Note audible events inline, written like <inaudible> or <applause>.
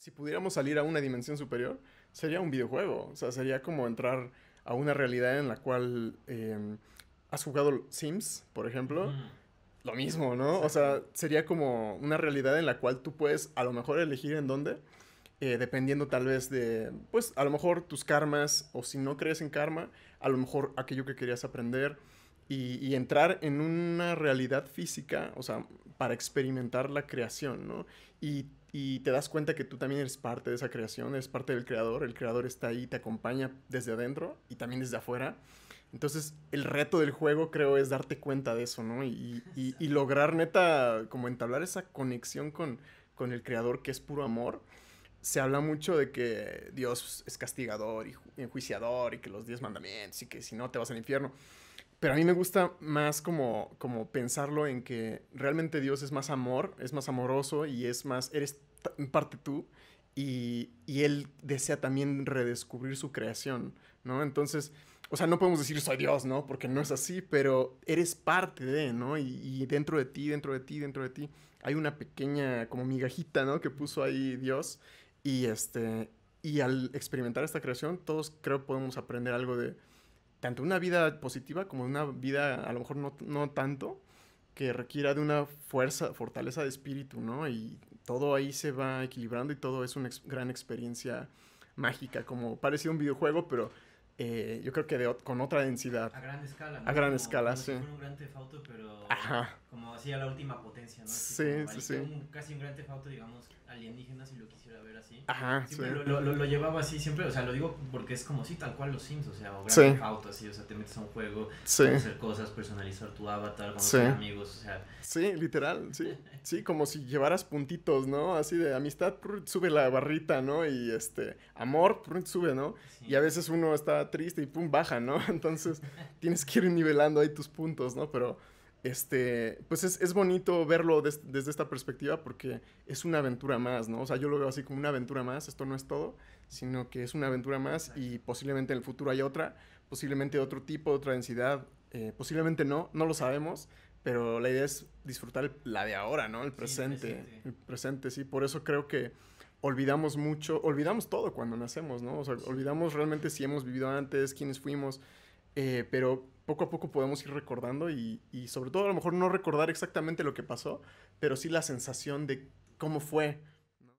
si pudiéramos salir a una dimensión superior, sería un videojuego. O sea, sería como entrar a una realidad en la cual em, has jugado Sims, por ejemplo. Lo mismo, ¿no? O sea, sería como una realidad en la cual tú puedes a lo mejor elegir en dónde, eh, dependiendo tal vez de, pues a lo mejor tus karmas, o si no crees en karma, a lo mejor aquello que querías aprender. Y, entrar en una realidad física, o sea, para experimentar la creación, ¿no? Y y te das cuenta que tú también eres parte de esa creación, es parte del creador, el creador está ahí, te acompaña desde adentro y también desde afuera. Entonces, el reto del juego creo es darte cuenta de eso, ¿no? Y, lograr neta, como entablar esa conexión con, con, el creador que es puro amor. Se habla mucho de que Dios es castigador y enjuiciador y que los diez mandamientos y que si no te vas al infierno. Pero a mí me gusta más como, como pensarlo en que realmente Dios es más amor, es más amoroso y es más, eres en parte tú y, Él desea también redescubrir su creación, ¿no? Entonces, o sea, no podemos decir soy Dios, ¿no? Porque no es así, pero eres parte de, ¿no? Y, dentro de ti, dentro de ti, dentro de ti, hay una pequeña como migajita, ¿no? Que puso ahí Dios y este, y al experimentar esta creación, todos creo podemos aprender algo de tanto una vida positiva como una vida a lo mejor no, no tanto, que requiera de una fuerza, fortaleza de espíritu, ¿no? Y todo ahí se va equilibrando y todo es una gran experiencia mágica, como parece un videojuego, pero eh, yo creo que con otra densidad. A gran escala. A gran escala, sí. un gran tefauto, pero... Ajá así a la última potencia, ¿no? sí, sí, sí. Un, casi un gran tefauto, digamos, alienígena, si lo quisiera ver así. Ajá, siempre sí. lo, lo, llevaba así, siempre, o sea, lo digo porque es como, sí, tal cual los Sims, o sea, o gran sí. así, o sea, te metes a un juego, hacer cosas, personalizar tu avatar con tus amigos, o sea. Sí, literal, sí. <laughs> Sí, como si llevaras puntitos, ¿no? Así de amistad, sube la barrita, ¿no? Y este, amor, sube, ¿no? Y a veces uno está triste y pum, baja, ¿no? <laughs> Entonces tienes que ir nivelando ahí tus puntos, ¿no? Pero este, pues es, bonito verlo desde esta perspectiva porque es una aventura más, ¿no? O sea, yo lo veo así como una aventura más, esto no es todo, sino que es una aventura más y posiblemente en el futuro hay otra, posiblemente otro tipo, otra densidad, eh, posiblemente no, no lo sabemos, pero la idea es disfrutar la de ahora, ¿no? El presente, el presente, sí, por eso creo que olvidamos mucho, olvidamos todo cuando nacemos, ¿no? O sea, olvidamos realmente si hemos vivido antes, quiénes fuimos, eh, pero poco a poco podemos ir recordando y, sobre todo a lo mejor no recordar exactamente lo que pasó, pero sí la sensación de cómo fue,